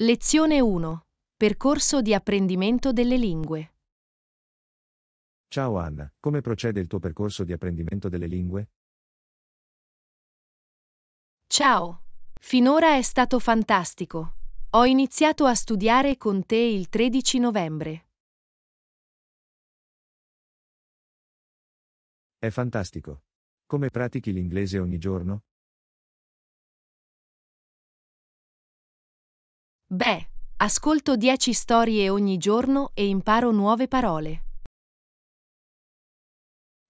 Lezione 1. Percorso di apprendimento delle lingue. Ciao Anna, come procede il tuo percorso di apprendimento delle lingue? Ciao, finora è stato fantastico. Ho iniziato a studiare con te il 13 novembre. È fantastico. Come pratichi l'inglese ogni giorno? Beh, ascolto 10 storie ogni giorno e imparo nuove parole.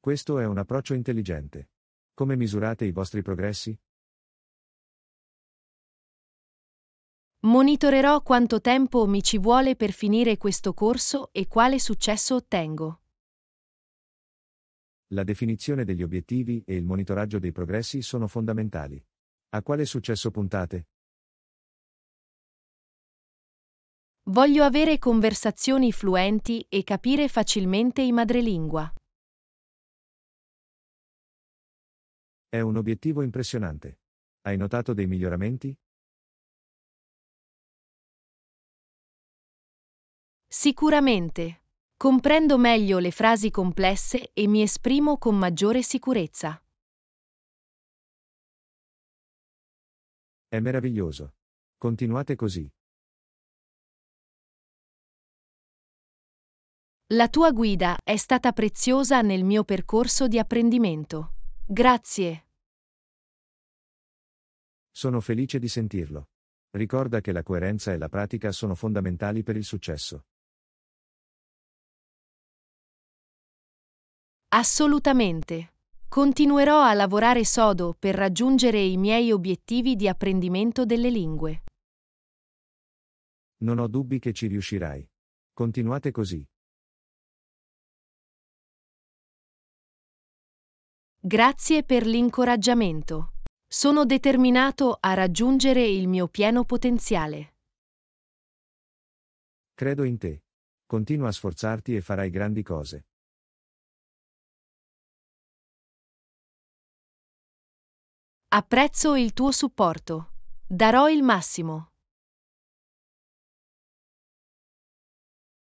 Questo è un approccio intelligente. Come misurate i vostri progressi? Monitorerò quanto tempo mi ci vuole per finire questo corso e quale successo ottengo. La definizione degli obiettivi e il monitoraggio dei progressi sono fondamentali. A quale successo puntate? Voglio avere conversazioni fluenti e capire facilmente i madrelingua. È un obiettivo impressionante. Hai notato dei miglioramenti? Sicuramente. Comprendo meglio le frasi complesse e mi esprimo con maggiore sicurezza. È meraviglioso. Continuate così. La tua guida è stata preziosa nel mio percorso di apprendimento. Grazie. Sono felice di sentirlo. Ricorda che la coerenza e la pratica sono fondamentali per il successo. Assolutamente. Continuerò a lavorare sodo per raggiungere i miei obiettivi di apprendimento delle lingue. Non ho dubbi che ci riuscirai. Continuate così. Grazie per l'incoraggiamento. Sono determinato a raggiungere il mio pieno potenziale. Credo in te. Continua a sforzarti e farai grandi cose. Apprezzo il tuo supporto. Darò il massimo.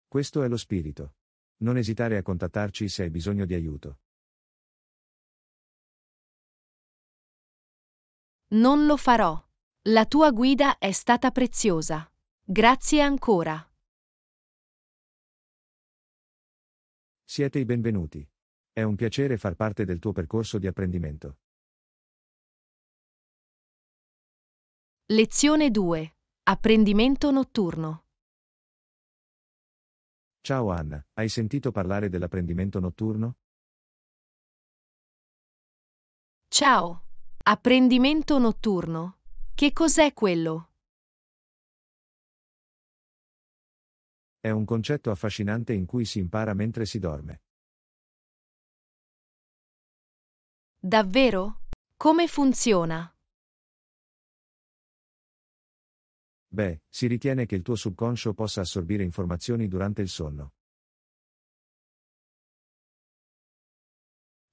Questo è lo spirito. Non esitare a contattarci se hai bisogno di aiuto. Non lo farò. La tua guida è stata preziosa. Grazie ancora. Siete i benvenuti. È un piacere far parte del tuo percorso di apprendimento. Lezione 2. Apprendimento notturno. Ciao Anna, hai sentito parlare dell'apprendimento notturno? Ciao, Apprendimento notturno. Che cos'è quello? È un concetto affascinante in cui si impara mentre si dorme. Davvero? Come funziona? Beh, si ritiene che il tuo subconscio possa assorbire informazioni durante il sonno.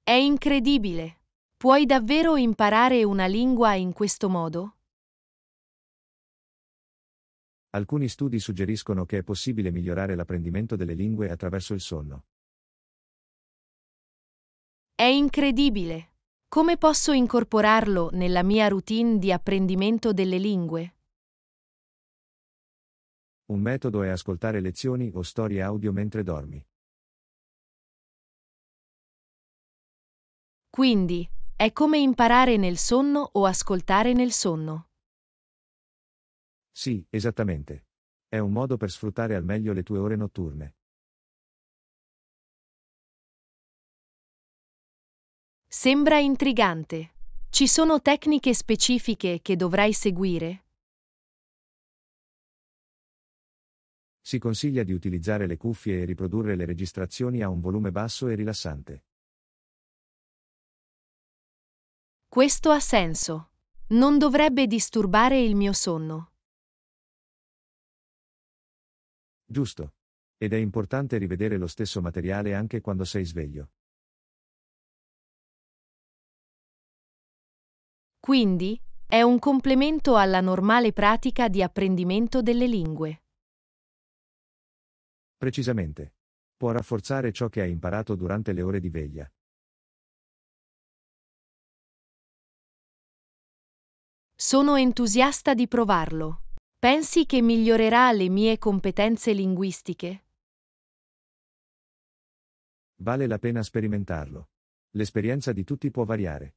È incredibile. Puoi davvero imparare una lingua in questo modo? Alcuni studi suggeriscono che è possibile migliorare l'apprendimento delle lingue attraverso il sonno. È incredibile! Come posso incorporarlo nella mia routine di apprendimento delle lingue? Un metodo è ascoltare lezioni o storie audio mentre dormi. Quindi, è come imparare nel sonno o ascoltare nel sonno. Sì, esattamente. È un modo per sfruttare al meglio le tue ore notturne. Sembra intrigante. Ci sono tecniche specifiche che dovrai seguire? Si consiglia di utilizzare le cuffie e riprodurre le registrazioni a un volume basso e rilassante. Questo ha senso. Non dovrebbe disturbare il mio sonno. Giusto. Ed è importante rivedere lo stesso materiale anche quando sei sveglio. Quindi, è un complemento alla normale pratica di apprendimento delle lingue. Precisamente. Può rafforzare ciò che hai imparato durante le ore di veglia. Sono entusiasta di provarlo. Pensi che migliorerà le mie competenze linguistiche? Vale la pena sperimentarlo. L'esperienza di tutti può variare.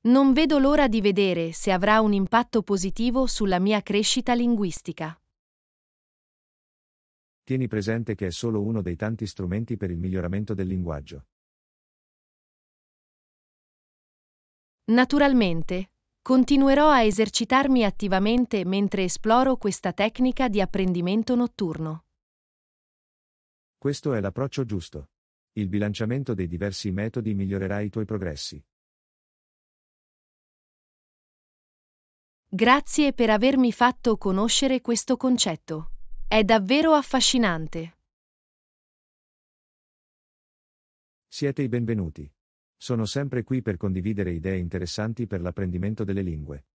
Non vedo l'ora di vedere se avrà un impatto positivo sulla mia crescita linguistica. Tieni presente che è solo uno dei tanti strumenti per il miglioramento del linguaggio. Naturalmente, continuerò a esercitarmi attivamente mentre esploro questa tecnica di apprendimento notturno. Questo è l'approccio giusto. Il bilanciamento dei diversi metodi migliorerà i tuoi progressi. Grazie per avermi fatto conoscere questo concetto. È davvero affascinante. Siete i benvenuti. Sono sempre qui per condividere idee interessanti per l'apprendimento delle lingue.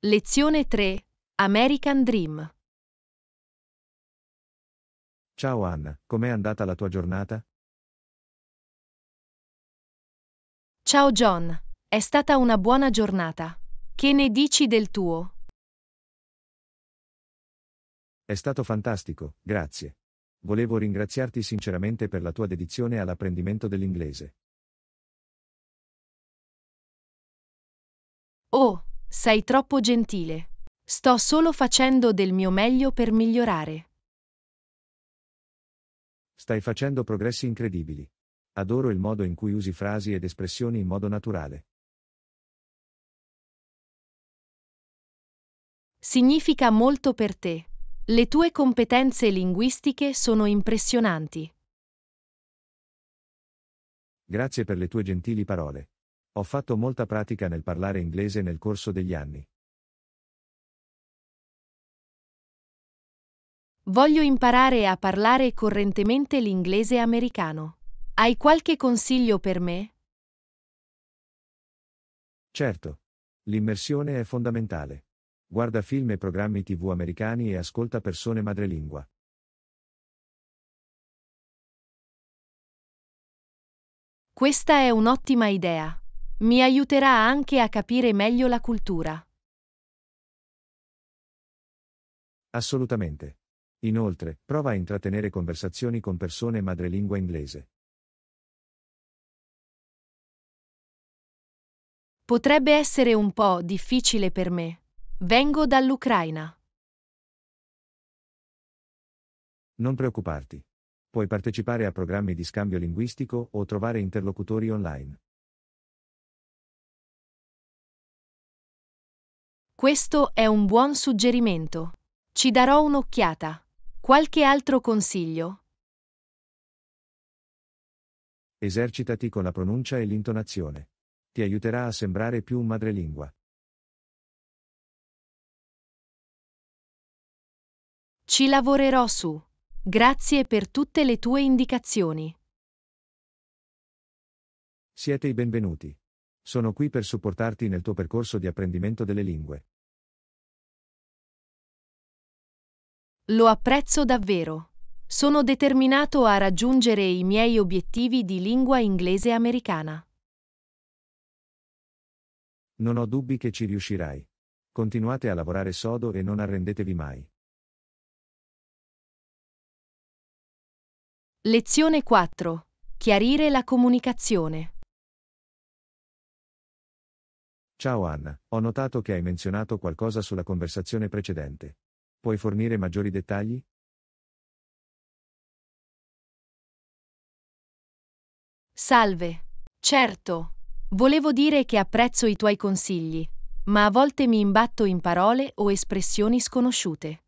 Lezione 3. American Dream. Ciao Anna, com'è andata la tua giornata? Ciao John, è stata una buona giornata. Che ne dici del tuo? È stato fantastico, grazie volevo ringraziarti sinceramente per la tua dedizione all'apprendimento dell'inglese. Oh, sei troppo gentile. Sto solo facendo del mio meglio per migliorare. Stai facendo progressi incredibili. Adoro il modo in cui usi frasi ed espressioni in modo naturale. Significa molto per te. Le tue competenze linguistiche sono impressionanti. Grazie per le tue gentili parole. Ho fatto molta pratica nel parlare inglese nel corso degli anni. Voglio imparare a parlare correntemente l'inglese americano. Hai qualche consiglio per me? Certo. L'immersione è fondamentale. Guarda film e programmi tv americani e ascolta persone madrelingua. Questa è un'ottima idea. Mi aiuterà anche a capire meglio la cultura. Assolutamente. Inoltre, prova a intrattenere conversazioni con persone madrelingua inglese. Potrebbe essere un po' difficile per me. Vengo dall'Ucraina. Non preoccuparti. Puoi partecipare a programmi di scambio linguistico o trovare interlocutori online. Questo è un buon suggerimento. Ci darò un'occhiata. Qualche altro consiglio? Esercitati con la pronuncia e l'intonazione. Ti aiuterà a sembrare più un madrelingua. Ci lavorerò su. Grazie per tutte le tue indicazioni. Siete i benvenuti. Sono qui per supportarti nel tuo percorso di apprendimento delle lingue. Lo apprezzo davvero. Sono determinato a raggiungere i miei obiettivi di lingua inglese americana. Non ho dubbi che ci riuscirai. Continuate a lavorare sodo e non arrendetevi mai. Lezione 4. Chiarire la comunicazione. Ciao Anna, ho notato che hai menzionato qualcosa sulla conversazione precedente. Puoi fornire maggiori dettagli? Salve. Certo. Volevo dire che apprezzo i tuoi consigli, ma a volte mi imbatto in parole o espressioni sconosciute.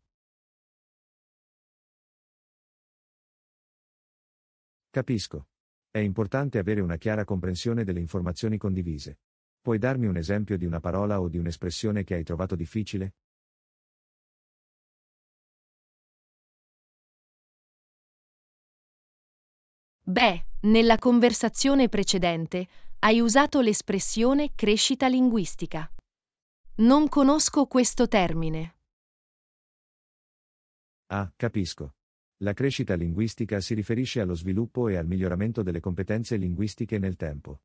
Capisco. È importante avere una chiara comprensione delle informazioni condivise. Puoi darmi un esempio di una parola o di un'espressione che hai trovato difficile? Beh, nella conversazione precedente hai usato l'espressione crescita linguistica. Non conosco questo termine. Ah, capisco. La crescita linguistica si riferisce allo sviluppo e al miglioramento delle competenze linguistiche nel tempo.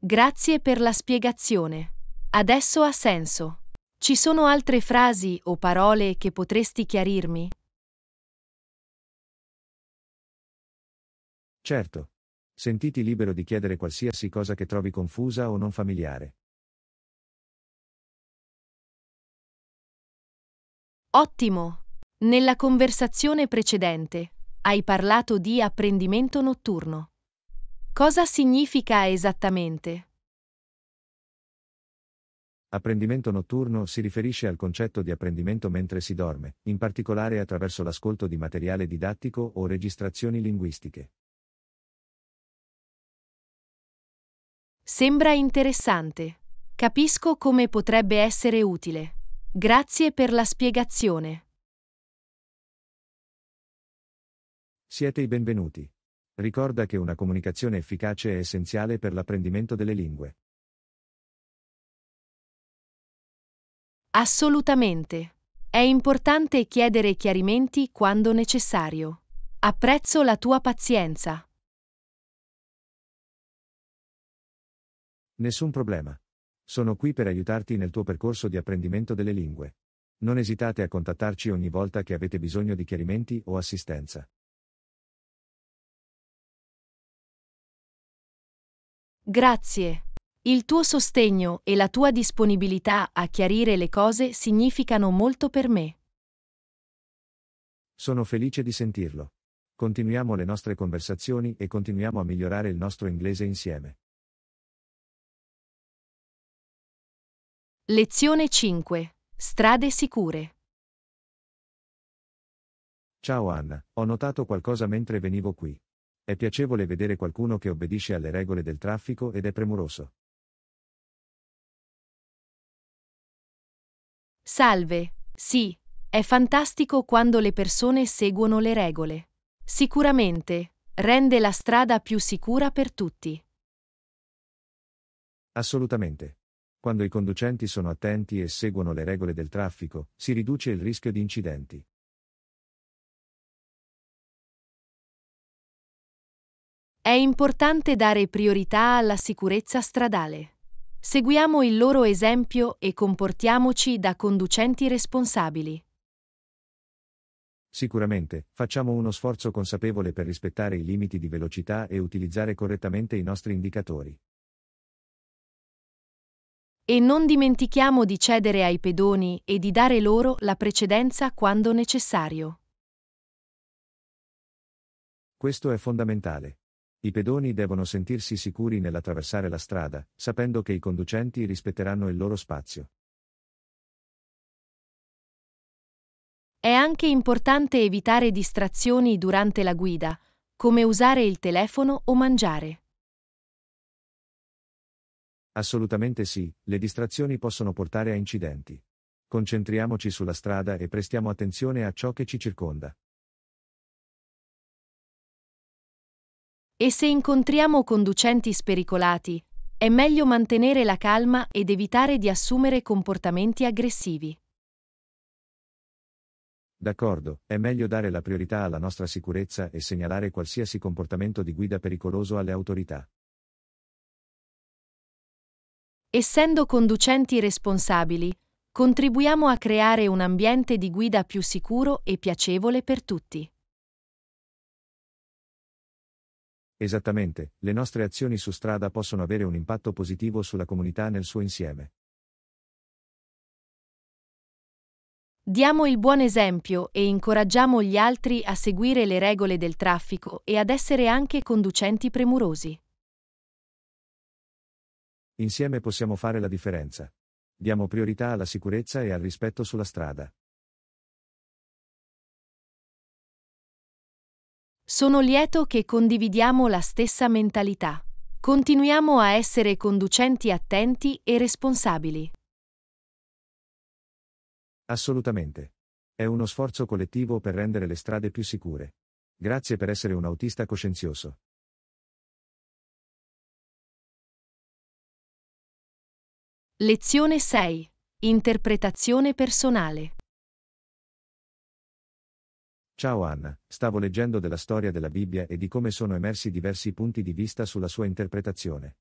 Grazie per la spiegazione. Adesso ha senso. Ci sono altre frasi o parole che potresti chiarirmi? Certo. Sentiti libero di chiedere qualsiasi cosa che trovi confusa o non familiare. Ottimo! Nella conversazione precedente hai parlato di apprendimento notturno. Cosa significa esattamente? Apprendimento notturno si riferisce al concetto di apprendimento mentre si dorme, in particolare attraverso l'ascolto di materiale didattico o registrazioni linguistiche. Sembra interessante. Capisco come potrebbe essere utile. Grazie per la spiegazione. Siete i benvenuti. Ricorda che una comunicazione efficace è essenziale per l'apprendimento delle lingue. Assolutamente. È importante chiedere chiarimenti quando necessario. Apprezzo la tua pazienza. Nessun problema. Sono qui per aiutarti nel tuo percorso di apprendimento delle lingue. Non esitate a contattarci ogni volta che avete bisogno di chiarimenti o assistenza. Grazie. Il tuo sostegno e la tua disponibilità a chiarire le cose significano molto per me. Sono felice di sentirlo. Continuiamo le nostre conversazioni e continuiamo a migliorare il nostro inglese insieme. Lezione 5. Strade sicure. Ciao Anna, ho notato qualcosa mentre venivo qui. È piacevole vedere qualcuno che obbedisce alle regole del traffico ed è premuroso. Salve. Sì, è fantastico quando le persone seguono le regole. Sicuramente, rende la strada più sicura per tutti. Assolutamente. Quando i conducenti sono attenti e seguono le regole del traffico, si riduce il rischio di incidenti. È importante dare priorità alla sicurezza stradale. Seguiamo il loro esempio e comportiamoci da conducenti responsabili. Sicuramente, facciamo uno sforzo consapevole per rispettare i limiti di velocità e utilizzare correttamente i nostri indicatori. E non dimentichiamo di cedere ai pedoni e di dare loro la precedenza quando necessario. Questo è fondamentale. I pedoni devono sentirsi sicuri nell'attraversare la strada, sapendo che i conducenti rispetteranno il loro spazio. È anche importante evitare distrazioni durante la guida, come usare il telefono o mangiare. Assolutamente sì, le distrazioni possono portare a incidenti. Concentriamoci sulla strada e prestiamo attenzione a ciò che ci circonda. E se incontriamo conducenti spericolati, è meglio mantenere la calma ed evitare di assumere comportamenti aggressivi. D'accordo, è meglio dare la priorità alla nostra sicurezza e segnalare qualsiasi comportamento di guida pericoloso alle autorità. Essendo conducenti responsabili, contribuiamo a creare un ambiente di guida più sicuro e piacevole per tutti. Esattamente, le nostre azioni su strada possono avere un impatto positivo sulla comunità nel suo insieme. Diamo il buon esempio e incoraggiamo gli altri a seguire le regole del traffico e ad essere anche conducenti premurosi. Insieme possiamo fare la differenza. Diamo priorità alla sicurezza e al rispetto sulla strada. Sono lieto che condividiamo la stessa mentalità. Continuiamo a essere conducenti attenti e responsabili. Assolutamente. È uno sforzo collettivo per rendere le strade più sicure. Grazie per essere un autista coscienzioso. Lezione 6. Interpretazione personale. Ciao Anna, stavo leggendo della storia della Bibbia e di come sono emersi diversi punti di vista sulla sua interpretazione.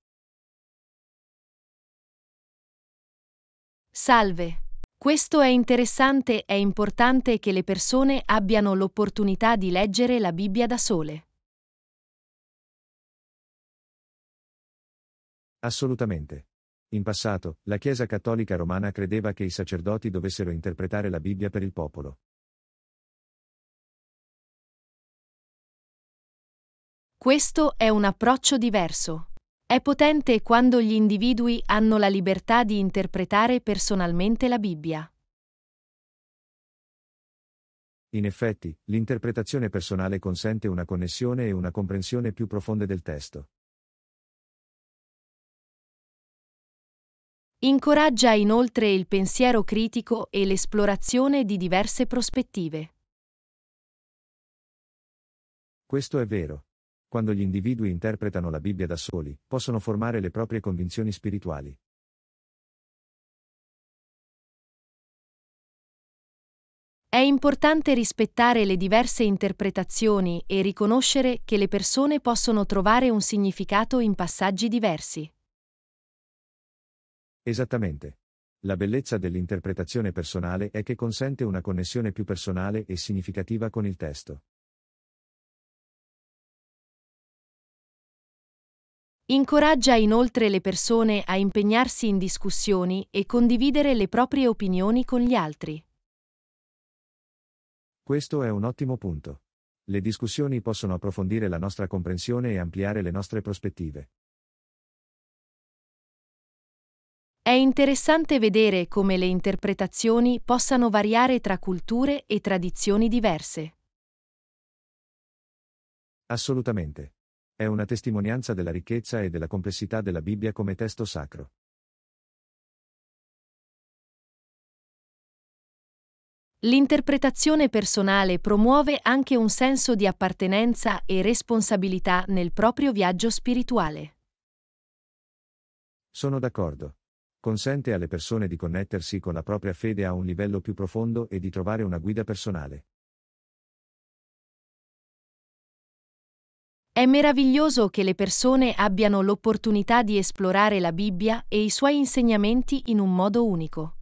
Salve. Questo è interessante, è importante che le persone abbiano l'opportunità di leggere la Bibbia da sole. Assolutamente. In passato, la Chiesa cattolica romana credeva che i sacerdoti dovessero interpretare la Bibbia per il popolo. Questo è un approccio diverso. È potente quando gli individui hanno la libertà di interpretare personalmente la Bibbia. In effetti, l'interpretazione personale consente una connessione e una comprensione più profonde del testo. Incoraggia inoltre il pensiero critico e l'esplorazione di diverse prospettive. Questo è vero. Quando gli individui interpretano la Bibbia da soli, possono formare le proprie convinzioni spirituali. È importante rispettare le diverse interpretazioni e riconoscere che le persone possono trovare un significato in passaggi diversi. Esattamente. La bellezza dell'interpretazione personale è che consente una connessione più personale e significativa con il testo. Incoraggia inoltre le persone a impegnarsi in discussioni e condividere le proprie opinioni con gli altri. Questo è un ottimo punto. Le discussioni possono approfondire la nostra comprensione e ampliare le nostre prospettive. È interessante vedere come le interpretazioni possano variare tra culture e tradizioni diverse. Assolutamente. È una testimonianza della ricchezza e della complessità della Bibbia come testo sacro. L'interpretazione personale promuove anche un senso di appartenenza e responsabilità nel proprio viaggio spirituale. Sono d'accordo. Consente alle persone di connettersi con la propria fede a un livello più profondo e di trovare una guida personale. È meraviglioso che le persone abbiano l'opportunità di esplorare la Bibbia e i suoi insegnamenti in un modo unico.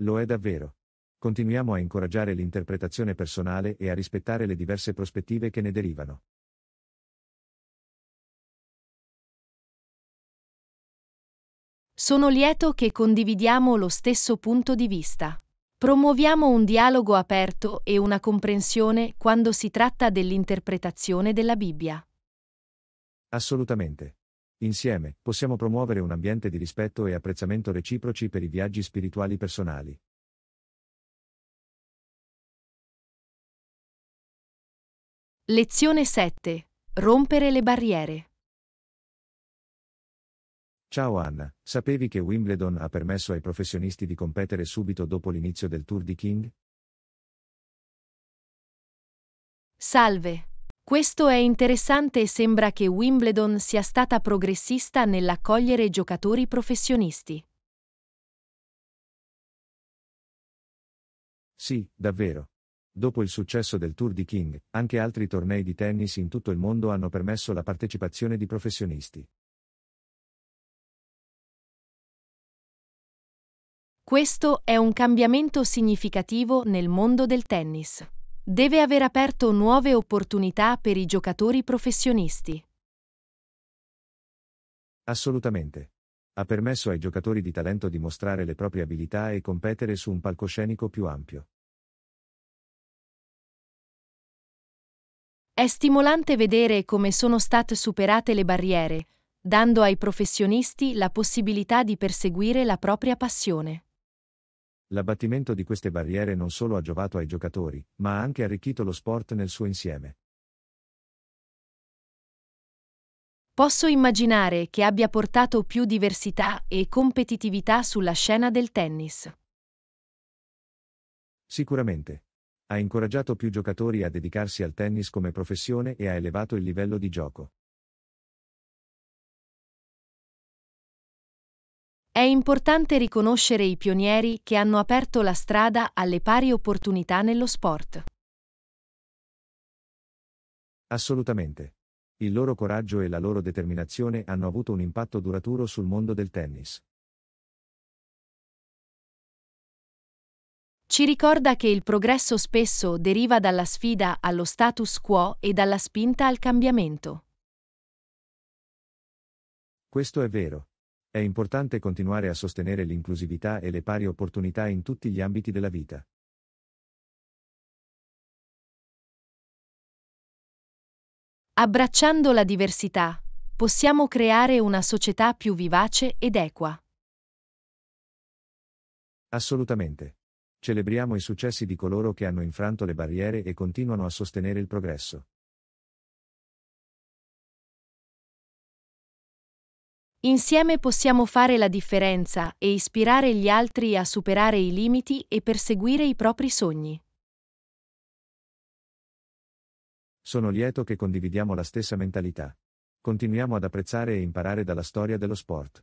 Lo è davvero. Continuiamo a incoraggiare l'interpretazione personale e a rispettare le diverse prospettive che ne derivano. Sono lieto che condividiamo lo stesso punto di vista. Promuoviamo un dialogo aperto e una comprensione quando si tratta dell'interpretazione della Bibbia. Assolutamente. Insieme, possiamo promuovere un ambiente di rispetto e apprezzamento reciproci per i viaggi spirituali personali. Lezione 7. Rompere le barriere. Ciao Anna, sapevi che Wimbledon ha permesso ai professionisti di competere subito dopo l'inizio del Tour di King? Salve. Questo è interessante e sembra che Wimbledon sia stata progressista nell'accogliere giocatori professionisti. Sì, davvero. Dopo il successo del Tour di King, anche altri tornei di tennis in tutto il mondo hanno permesso la partecipazione di professionisti. Questo è un cambiamento significativo nel mondo del tennis. Deve aver aperto nuove opportunità per i giocatori professionisti. Assolutamente. Ha permesso ai giocatori di talento di mostrare le proprie abilità e competere su un palcoscenico più ampio. È stimolante vedere come sono state superate le barriere, dando ai professionisti la possibilità di perseguire la propria passione. L'abbattimento di queste barriere non solo ha giovato ai giocatori, ma ha anche arricchito lo sport nel suo insieme. Posso immaginare che abbia portato più diversità e competitività sulla scena del tennis. Sicuramente. Ha incoraggiato più giocatori a dedicarsi al tennis come professione e ha elevato il livello di gioco. È importante riconoscere i pionieri che hanno aperto la strada alle pari opportunità nello sport. Assolutamente. Il loro coraggio e la loro determinazione hanno avuto un impatto duraturo sul mondo del tennis. Ci ricorda che il progresso spesso deriva dalla sfida allo status quo e dalla spinta al cambiamento. Questo è vero. È importante continuare a sostenere l'inclusività e le pari opportunità in tutti gli ambiti della vita. Abbracciando la diversità, possiamo creare una società più vivace ed equa. Assolutamente. Celebriamo i successi di coloro che hanno infranto le barriere e continuano a sostenere il progresso. Insieme possiamo fare la differenza e ispirare gli altri a superare i limiti e perseguire i propri sogni. Sono lieto che condividiamo la stessa mentalità. Continuiamo ad apprezzare e imparare dalla storia dello sport.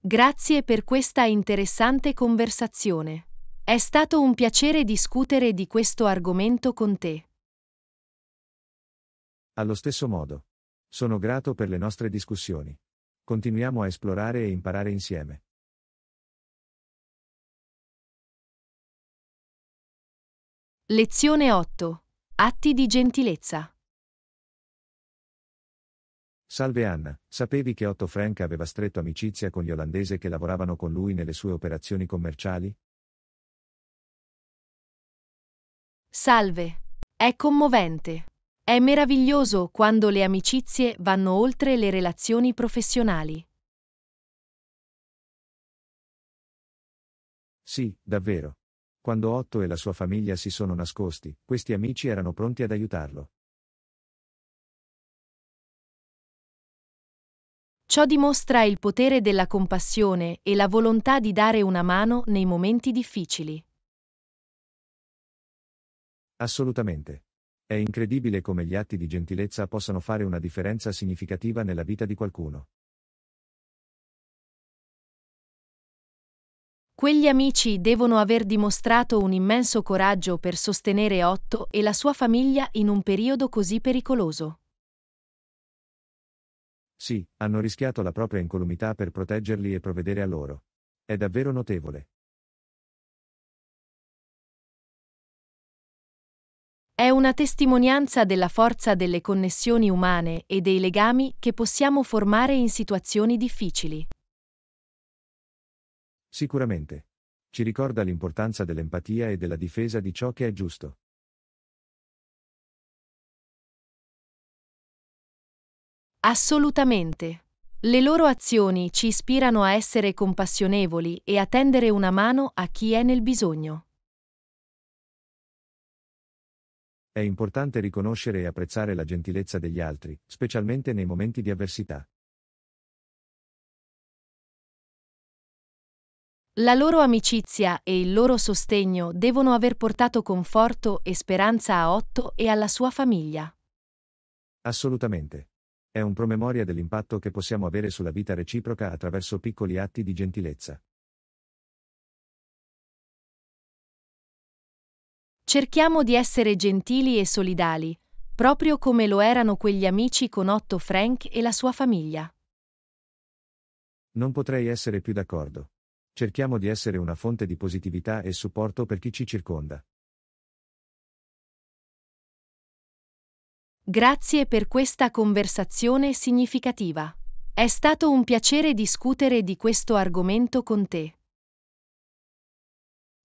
Grazie per questa interessante conversazione. È stato un piacere discutere di questo argomento con te. Allo stesso modo. Sono grato per le nostre discussioni. Continuiamo a esplorare e imparare insieme. Lezione 8. Atti di gentilezza. Salve Anna, sapevi che Otto Frank aveva stretto amicizia con gli olandesi che lavoravano con lui nelle sue operazioni commerciali? Salve. È commovente. È meraviglioso quando le amicizie vanno oltre le relazioni professionali. Sì, davvero. Quando Otto e la sua famiglia si sono nascosti, questi amici erano pronti ad aiutarlo. Ciò dimostra il potere della compassione e la volontà di dare una mano nei momenti difficili. Assolutamente. È incredibile come gli atti di gentilezza possano fare una differenza significativa nella vita di qualcuno. Quegli amici devono aver dimostrato un immenso coraggio per sostenere Otto e la sua famiglia in un periodo così pericoloso. Sì, hanno rischiato la propria incolumità per proteggerli e provvedere a loro. È davvero notevole. È una testimonianza della forza delle connessioni umane e dei legami che possiamo formare in situazioni difficili. Sicuramente. Ci ricorda l'importanza dell'empatia e della difesa di ciò che è giusto. Assolutamente. Le loro azioni ci ispirano a essere compassionevoli e a tendere una mano a chi è nel bisogno. È importante riconoscere e apprezzare la gentilezza degli altri, specialmente nei momenti di avversità. La loro amicizia e il loro sostegno devono aver portato conforto e speranza a Otto e alla sua famiglia. Assolutamente. È un promemoria dell'impatto che possiamo avere sulla vita reciproca attraverso piccoli atti di gentilezza. Cerchiamo di essere gentili e solidali, proprio come lo erano quegli amici con Otto Frank e la sua famiglia. Non potrei essere più d'accordo. Cerchiamo di essere una fonte di positività e supporto per chi ci circonda. Grazie per questa conversazione significativa. È stato un piacere discutere di questo argomento con te.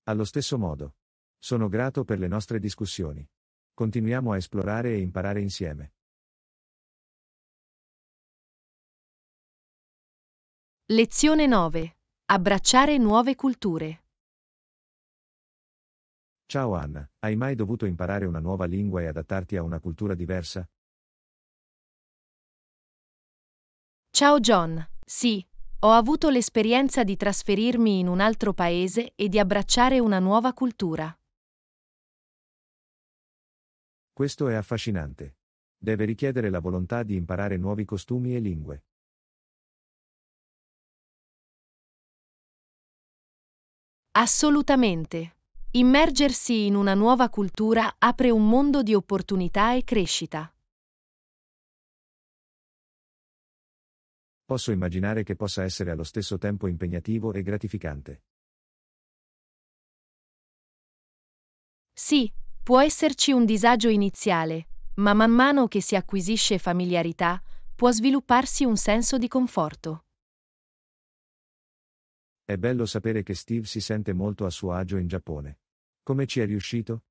Allo stesso modo. Sono grato per le nostre discussioni. Continuiamo a esplorare e imparare insieme. Lezione 9. Abbracciare nuove culture. Ciao Anna, hai mai dovuto imparare una nuova lingua e adattarti a una cultura diversa? Ciao John, sì, ho avuto l'esperienza di trasferirmi in un altro paese e di abbracciare una nuova cultura. Questo è affascinante. Deve richiedere la volontà di imparare nuovi costumi e lingue. Assolutamente. Immergersi in una nuova cultura apre un mondo di opportunità e crescita. Posso immaginare che possa essere allo stesso tempo impegnativo e gratificante. Sì, Può esserci un disagio iniziale, ma man mano che si acquisisce familiarità, può svilupparsi un senso di conforto. È bello sapere che Steve si sente molto a suo agio in Giappone. Come ci è riuscito?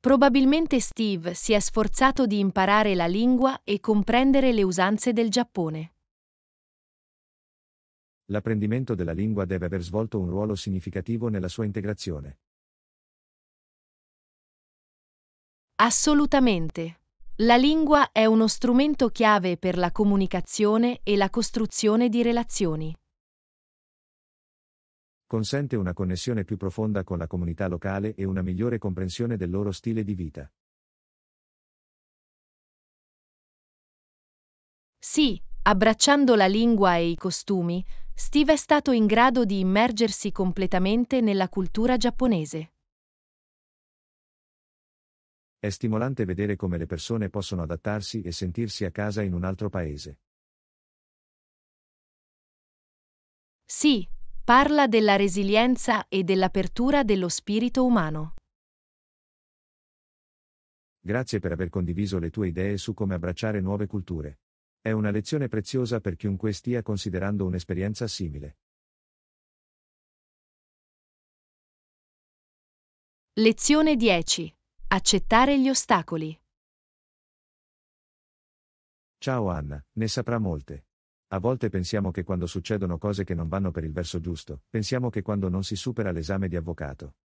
Probabilmente Steve si è sforzato di imparare la lingua e comprendere le usanze del Giappone l'apprendimento della lingua deve aver svolto un ruolo significativo nella sua integrazione. Assolutamente. La lingua è uno strumento chiave per la comunicazione e la costruzione di relazioni. Consente una connessione più profonda con la comunità locale e una migliore comprensione del loro stile di vita. Sì, abbracciando la lingua e i costumi, Steve è stato in grado di immergersi completamente nella cultura giapponese. È stimolante vedere come le persone possono adattarsi e sentirsi a casa in un altro paese. Sì, parla della resilienza e dell'apertura dello spirito umano. Grazie per aver condiviso le tue idee su come abbracciare nuove culture. È una lezione preziosa per chiunque stia considerando un'esperienza simile. Lezione 10. Accettare gli ostacoli. Ciao Anna, ne saprà molte. A volte pensiamo che quando succedono cose che non vanno per il verso giusto, pensiamo che quando non si supera l'esame di avvocato.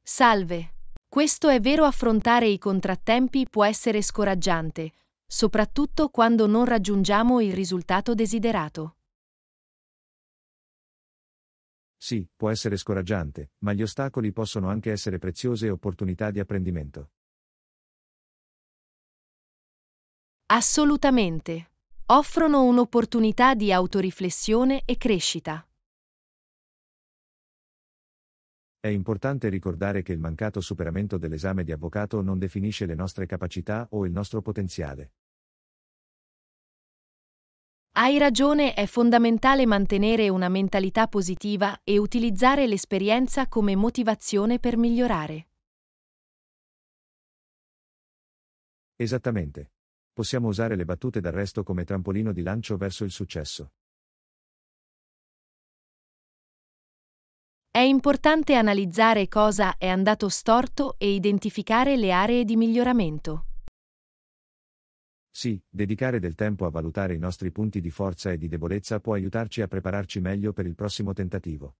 Salve, questo è vero affrontare i contrattempi può essere scoraggiante, soprattutto quando non raggiungiamo il risultato desiderato. Sì, può essere scoraggiante, ma gli ostacoli possono anche essere preziose opportunità di apprendimento. Assolutamente. Offrono un'opportunità di autoriflessione e crescita. È importante ricordare che il mancato superamento dell'esame di avvocato non definisce le nostre capacità o il nostro potenziale. Hai ragione, è fondamentale mantenere una mentalità positiva e utilizzare l'esperienza come motivazione per migliorare. Esattamente. Possiamo usare le battute d'arresto come trampolino di lancio verso il successo. È importante analizzare cosa è andato storto e identificare le aree di miglioramento. Sì, dedicare del tempo a valutare i nostri punti di forza e di debolezza può aiutarci a prepararci meglio per il prossimo tentativo.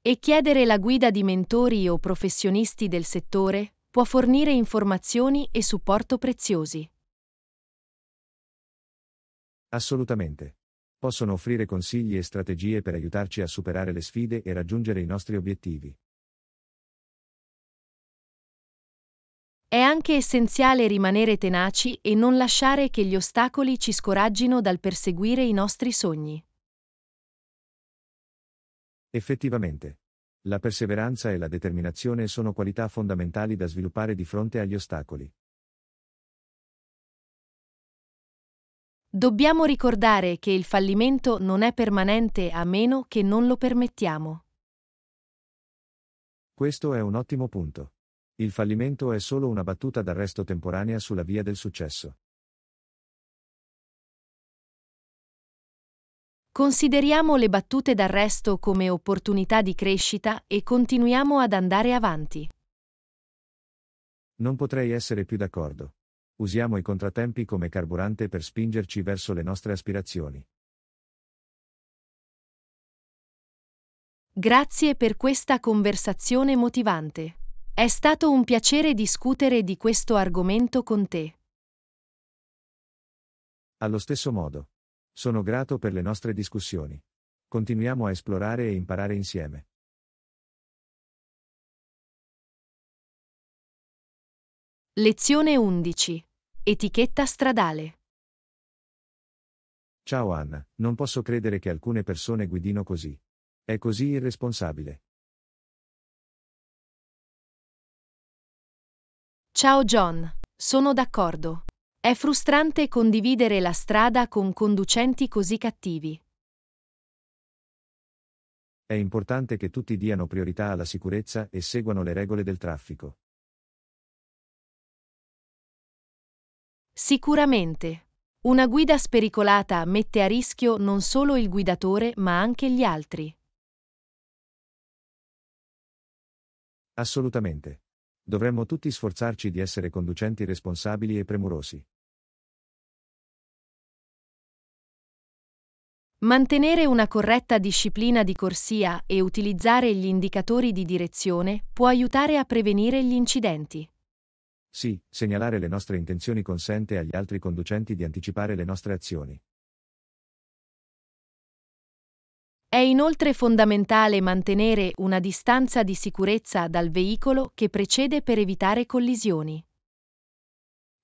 E chiedere la guida di mentori o professionisti del settore può fornire informazioni e supporto preziosi. Assolutamente possono offrire consigli e strategie per aiutarci a superare le sfide e raggiungere i nostri obiettivi. È anche essenziale rimanere tenaci e non lasciare che gli ostacoli ci scoraggino dal perseguire i nostri sogni. Effettivamente. La perseveranza e la determinazione sono qualità fondamentali da sviluppare di fronte agli ostacoli. Dobbiamo ricordare che il fallimento non è permanente a meno che non lo permettiamo. Questo è un ottimo punto. Il fallimento è solo una battuta d'arresto temporanea sulla via del successo. Consideriamo le battute d'arresto come opportunità di crescita e continuiamo ad andare avanti. Non potrei essere più d'accordo usiamo i contrattempi come carburante per spingerci verso le nostre aspirazioni. Grazie per questa conversazione motivante. È stato un piacere discutere di questo argomento con te. Allo stesso modo. Sono grato per le nostre discussioni. Continuiamo a esplorare e imparare insieme. Lezione 11. Etichetta stradale. Ciao Anna, non posso credere che alcune persone guidino così. È così irresponsabile. Ciao John, sono d'accordo. È frustrante condividere la strada con conducenti così cattivi. È importante che tutti diano priorità alla sicurezza e seguano le regole del traffico. Sicuramente. Una guida spericolata mette a rischio non solo il guidatore ma anche gli altri. Assolutamente. Dovremmo tutti sforzarci di essere conducenti responsabili e premurosi. Mantenere una corretta disciplina di corsia e utilizzare gli indicatori di direzione può aiutare a prevenire gli incidenti. Sì, segnalare le nostre intenzioni consente agli altri conducenti di anticipare le nostre azioni. È inoltre fondamentale mantenere una distanza di sicurezza dal veicolo che precede per evitare collisioni.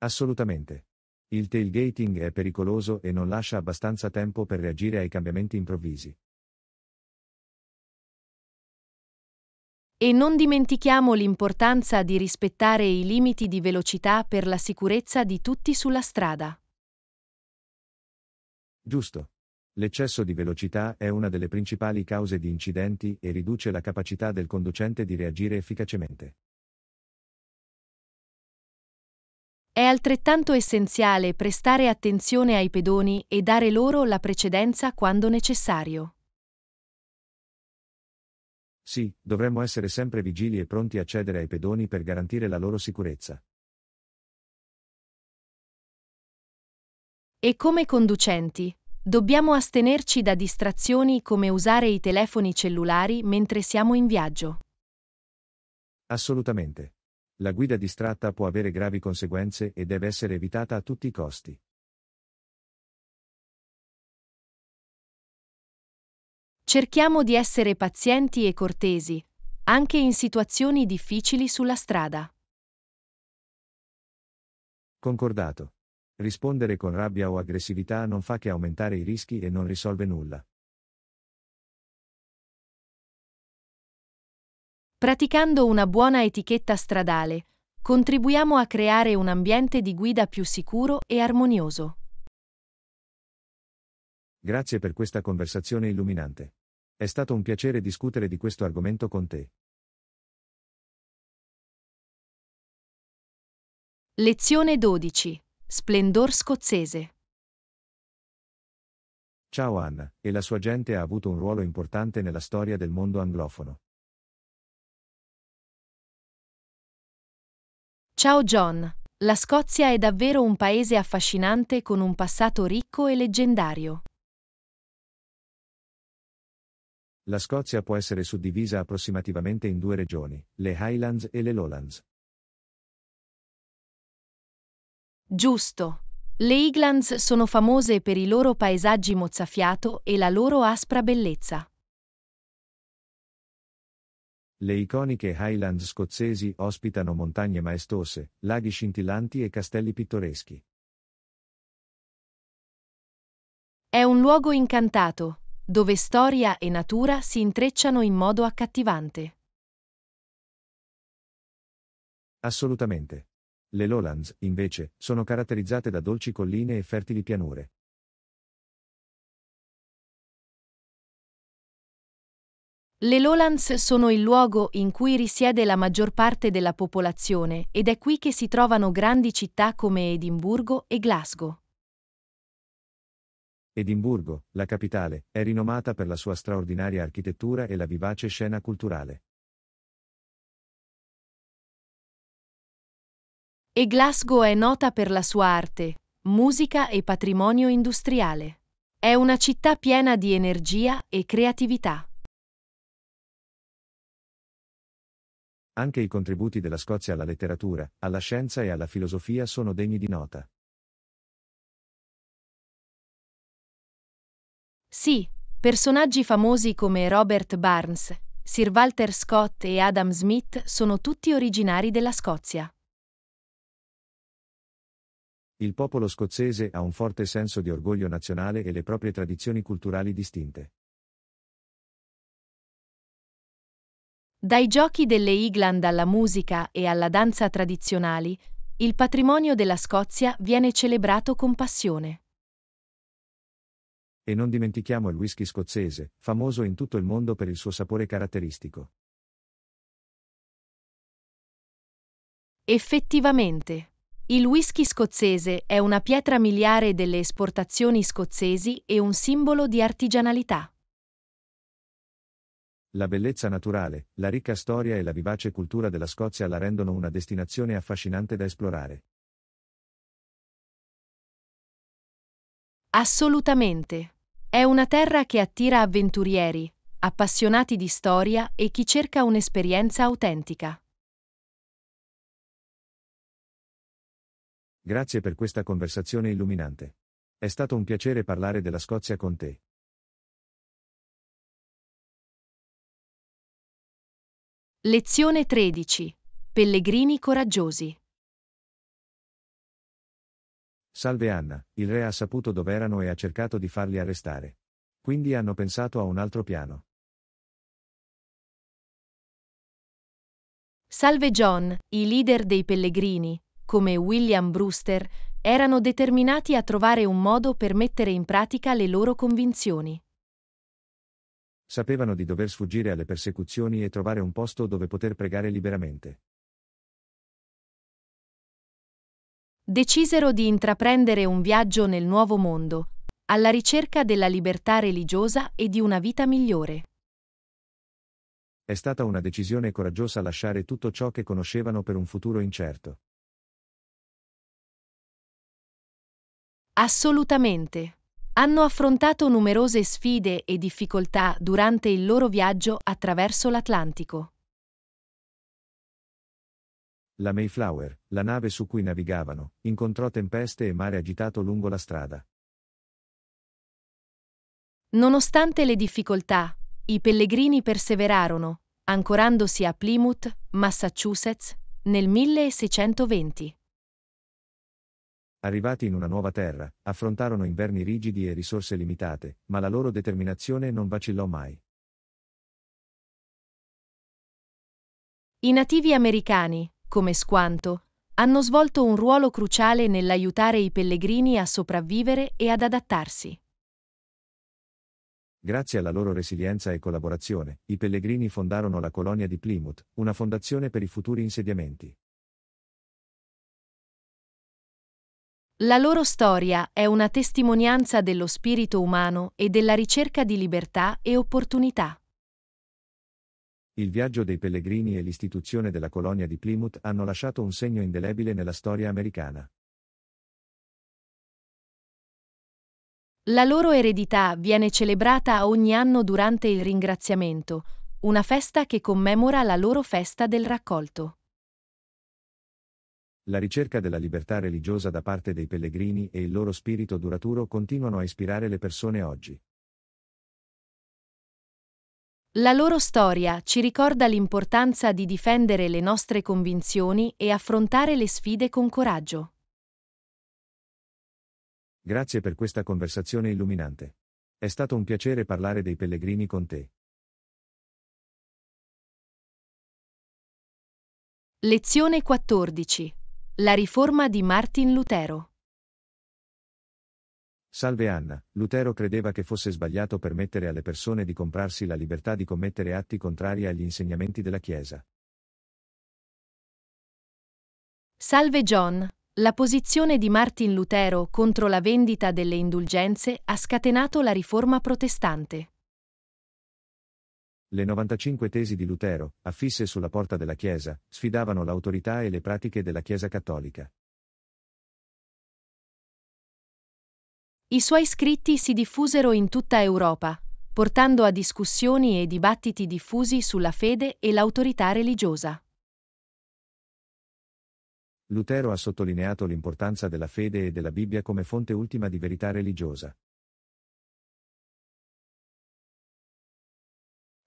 Assolutamente. Il tailgating è pericoloso e non lascia abbastanza tempo per reagire ai cambiamenti improvvisi. E non dimentichiamo l'importanza di rispettare i limiti di velocità per la sicurezza di tutti sulla strada. Giusto. L'eccesso di velocità è una delle principali cause di incidenti e riduce la capacità del conducente di reagire efficacemente. È altrettanto essenziale prestare attenzione ai pedoni e dare loro la precedenza quando necessario. Sì, dovremmo essere sempre vigili e pronti a cedere ai pedoni per garantire la loro sicurezza. E come conducenti, dobbiamo astenerci da distrazioni come usare i telefoni cellulari mentre siamo in viaggio. Assolutamente. La guida distratta può avere gravi conseguenze e deve essere evitata a tutti i costi. Cerchiamo di essere pazienti e cortesi, anche in situazioni difficili sulla strada. Concordato. Rispondere con rabbia o aggressività non fa che aumentare i rischi e non risolve nulla. Praticando una buona etichetta stradale, contribuiamo a creare un ambiente di guida più sicuro e armonioso. Grazie per questa conversazione illuminante. È stato un piacere discutere di questo argomento con te. Lezione 12. Splendor scozzese. Ciao Anna, e la sua gente ha avuto un ruolo importante nella storia del mondo anglofono. Ciao John, la Scozia è davvero un paese affascinante con un passato ricco e leggendario. La Scozia può essere suddivisa approssimativamente in due regioni, le Highlands e le Lowlands. Giusto. Le Highlands sono famose per i loro paesaggi mozzafiato e la loro aspra bellezza. Le iconiche Highlands scozzesi ospitano montagne maestose, laghi scintillanti e castelli pittoreschi. È un luogo incantato, dove storia e natura si intrecciano in modo accattivante. Assolutamente. Le Lowlands, invece, sono caratterizzate da dolci colline e fertili pianure. Le Lowlands sono il luogo in cui risiede la maggior parte della popolazione ed è qui che si trovano grandi città come Edimburgo e Glasgow. Edimburgo, la capitale, è rinomata per la sua straordinaria architettura e la vivace scena culturale. E Glasgow è nota per la sua arte, musica e patrimonio industriale. È una città piena di energia e creatività. Anche i contributi della Scozia alla letteratura, alla scienza e alla filosofia sono degni di nota. Sì, personaggi famosi come Robert Barnes, Sir Walter Scott e Adam Smith sono tutti originari della Scozia. Il popolo scozzese ha un forte senso di orgoglio nazionale e le proprie tradizioni culturali distinte. Dai giochi delle Igland alla musica e alla danza tradizionali, il patrimonio della Scozia viene celebrato con passione. E non dimentichiamo il whisky scozzese, famoso in tutto il mondo per il suo sapore caratteristico. Effettivamente. Il whisky scozzese è una pietra miliare delle esportazioni scozzesi e un simbolo di artigianalità. La bellezza naturale, la ricca storia e la vivace cultura della Scozia la rendono una destinazione affascinante da esplorare. Assolutamente. È una terra che attira avventurieri, appassionati di storia e chi cerca un'esperienza autentica. Grazie per questa conversazione illuminante. È stato un piacere parlare della Scozia con te. Lezione 13. Pellegrini coraggiosi. Salve Anna, il re ha saputo dov'erano e ha cercato di farli arrestare. Quindi hanno pensato a un altro piano. Salve John, i leader dei pellegrini, come William Brewster, erano determinati a trovare un modo per mettere in pratica le loro convinzioni. Sapevano di dover sfuggire alle persecuzioni e trovare un posto dove poter pregare liberamente. decisero di intraprendere un viaggio nel nuovo mondo, alla ricerca della libertà religiosa e di una vita migliore. È stata una decisione coraggiosa lasciare tutto ciò che conoscevano per un futuro incerto. Assolutamente. Hanno affrontato numerose sfide e difficoltà durante il loro viaggio attraverso l'Atlantico. La Mayflower, la nave su cui navigavano, incontrò tempeste e mare agitato lungo la strada. Nonostante le difficoltà, i pellegrini perseverarono, ancorandosi a Plymouth, Massachusetts, nel 1620. Arrivati in una nuova terra, affrontarono inverni rigidi e risorse limitate, ma la loro determinazione non vacillò mai. I nativi americani, come Squanto, hanno svolto un ruolo cruciale nell'aiutare i pellegrini a sopravvivere e ad adattarsi. Grazie alla loro resilienza e collaborazione, i pellegrini fondarono la colonia di Plymouth, una fondazione per i futuri insediamenti. La loro storia è una testimonianza dello spirito umano e della ricerca di libertà e opportunità. Il viaggio dei pellegrini e l'istituzione della colonia di Plymouth hanno lasciato un segno indelebile nella storia americana. La loro eredità viene celebrata ogni anno durante il ringraziamento, una festa che commemora la loro festa del raccolto. La ricerca della libertà religiosa da parte dei pellegrini e il loro spirito duraturo continuano a ispirare le persone oggi. La loro storia ci ricorda l'importanza di difendere le nostre convinzioni e affrontare le sfide con coraggio. Grazie per questa conversazione illuminante. È stato un piacere parlare dei pellegrini con te. Lezione 14. La riforma di Martin Lutero. Salve Anna, Lutero credeva che fosse sbagliato permettere alle persone di comprarsi la libertà di commettere atti contrari agli insegnamenti della Chiesa. Salve John, la posizione di Martin Lutero contro la vendita delle indulgenze ha scatenato la riforma protestante. Le 95 tesi di Lutero, affisse sulla porta della Chiesa, sfidavano l'autorità e le pratiche della Chiesa cattolica. I suoi scritti si diffusero in tutta Europa, portando a discussioni e dibattiti diffusi sulla fede e l'autorità religiosa. Lutero ha sottolineato l'importanza della fede e della Bibbia come fonte ultima di verità religiosa.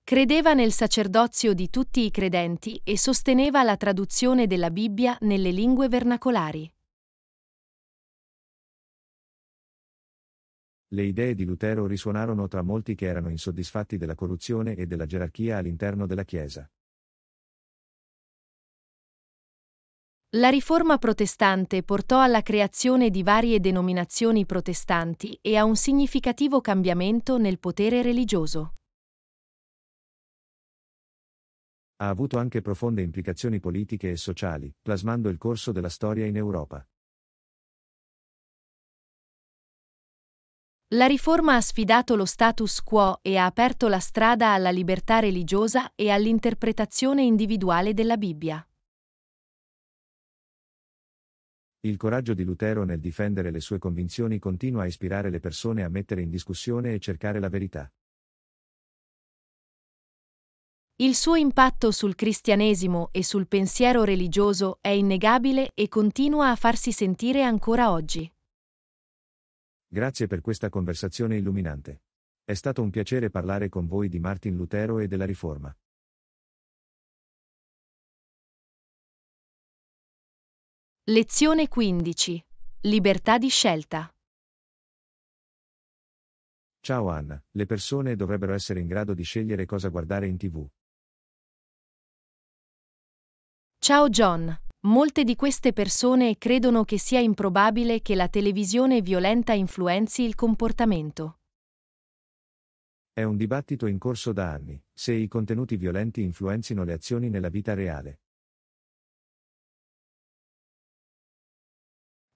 Credeva nel sacerdozio di tutti i credenti e sosteneva la traduzione della Bibbia nelle lingue vernacolari. Le idee di Lutero risuonarono tra molti che erano insoddisfatti della corruzione e della gerarchia all'interno della Chiesa. La riforma protestante portò alla creazione di varie denominazioni protestanti e a un significativo cambiamento nel potere religioso. Ha avuto anche profonde implicazioni politiche e sociali, plasmando il corso della storia in Europa. La riforma ha sfidato lo status quo e ha aperto la strada alla libertà religiosa e all'interpretazione individuale della Bibbia. Il coraggio di Lutero nel difendere le sue convinzioni continua a ispirare le persone a mettere in discussione e cercare la verità. Il suo impatto sul cristianesimo e sul pensiero religioso è innegabile e continua a farsi sentire ancora oggi. Grazie per questa conversazione illuminante. È stato un piacere parlare con voi di Martin Lutero e della Riforma. Lezione 15. Libertà di scelta. Ciao Anna, le persone dovrebbero essere in grado di scegliere cosa guardare in tv. Ciao John, Molte di queste persone credono che sia improbabile che la televisione violenta influenzi il comportamento. È un dibattito in corso da anni, se i contenuti violenti influenzino le azioni nella vita reale.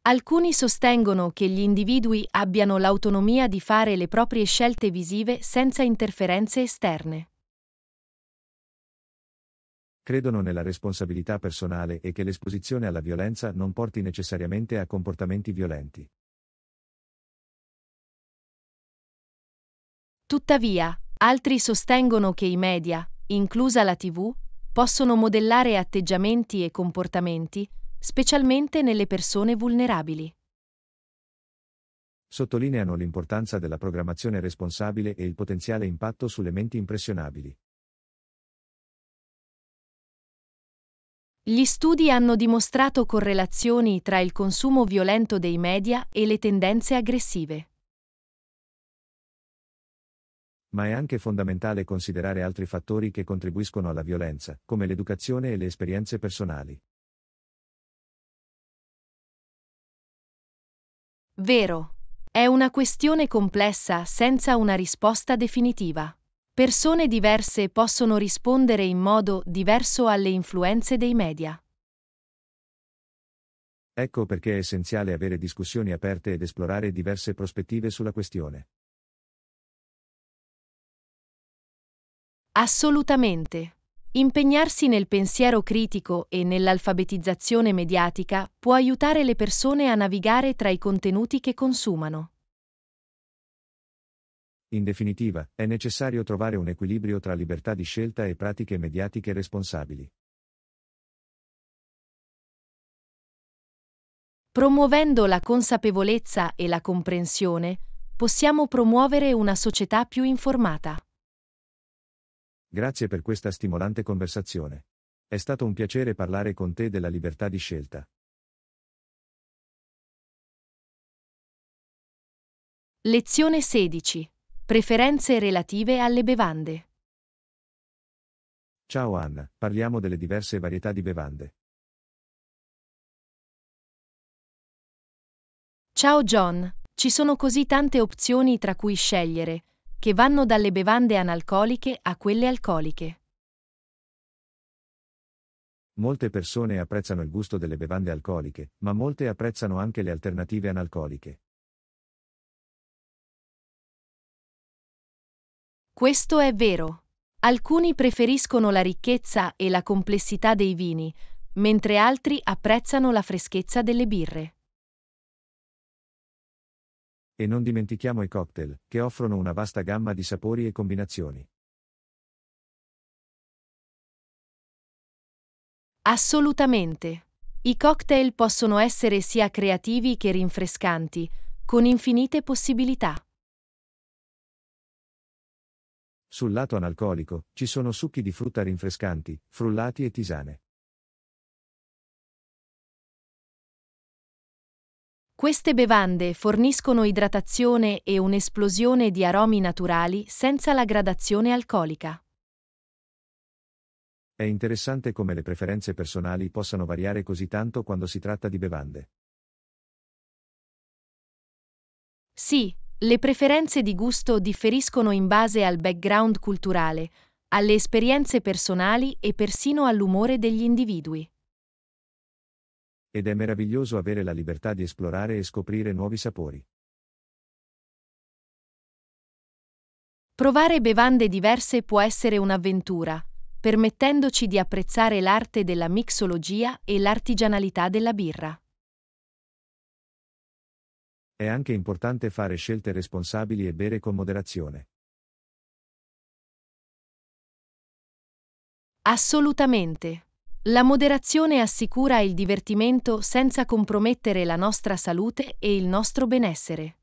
Alcuni sostengono che gli individui abbiano l'autonomia di fare le proprie scelte visive senza interferenze esterne credono nella responsabilità personale e che l'esposizione alla violenza non porti necessariamente a comportamenti violenti. Tuttavia, altri sostengono che i media, inclusa la TV, possono modellare atteggiamenti e comportamenti, specialmente nelle persone vulnerabili. Sottolineano l'importanza della programmazione responsabile e il potenziale impatto sulle menti impressionabili. Gli studi hanno dimostrato correlazioni tra il consumo violento dei media e le tendenze aggressive. Ma è anche fondamentale considerare altri fattori che contribuiscono alla violenza, come l'educazione e le esperienze personali. Vero. È una questione complessa senza una risposta definitiva. Persone diverse possono rispondere in modo diverso alle influenze dei media. Ecco perché è essenziale avere discussioni aperte ed esplorare diverse prospettive sulla questione. Assolutamente. Impegnarsi nel pensiero critico e nell'alfabetizzazione mediatica può aiutare le persone a navigare tra i contenuti che consumano. In definitiva, è necessario trovare un equilibrio tra libertà di scelta e pratiche mediatiche responsabili. Promuovendo la consapevolezza e la comprensione, possiamo promuovere una società più informata. Grazie per questa stimolante conversazione. È stato un piacere parlare con te della libertà di scelta. Lezione 16 Preferenze relative alle bevande. Ciao Anna, parliamo delle diverse varietà di bevande. Ciao John, ci sono così tante opzioni tra cui scegliere, che vanno dalle bevande analcoliche a quelle alcoliche. Molte persone apprezzano il gusto delle bevande alcoliche, ma molte apprezzano anche le alternative analcoliche. Questo è vero. Alcuni preferiscono la ricchezza e la complessità dei vini, mentre altri apprezzano la freschezza delle birre. E non dimentichiamo i cocktail, che offrono una vasta gamma di sapori e combinazioni. Assolutamente. I cocktail possono essere sia creativi che rinfrescanti, con infinite possibilità. Sul lato analcolico, ci sono succhi di frutta rinfrescanti, frullati e tisane. Queste bevande forniscono idratazione e un'esplosione di aromi naturali senza la gradazione alcolica. È interessante come le preferenze personali possano variare così tanto quando si tratta di bevande. Sì, le preferenze di gusto differiscono in base al background culturale, alle esperienze personali e persino all'umore degli individui. Ed è meraviglioso avere la libertà di esplorare e scoprire nuovi sapori. Provare bevande diverse può essere un'avventura, permettendoci di apprezzare l'arte della mixologia e l'artigianalità della birra. È anche importante fare scelte responsabili e bere con moderazione. Assolutamente. La moderazione assicura il divertimento senza compromettere la nostra salute e il nostro benessere.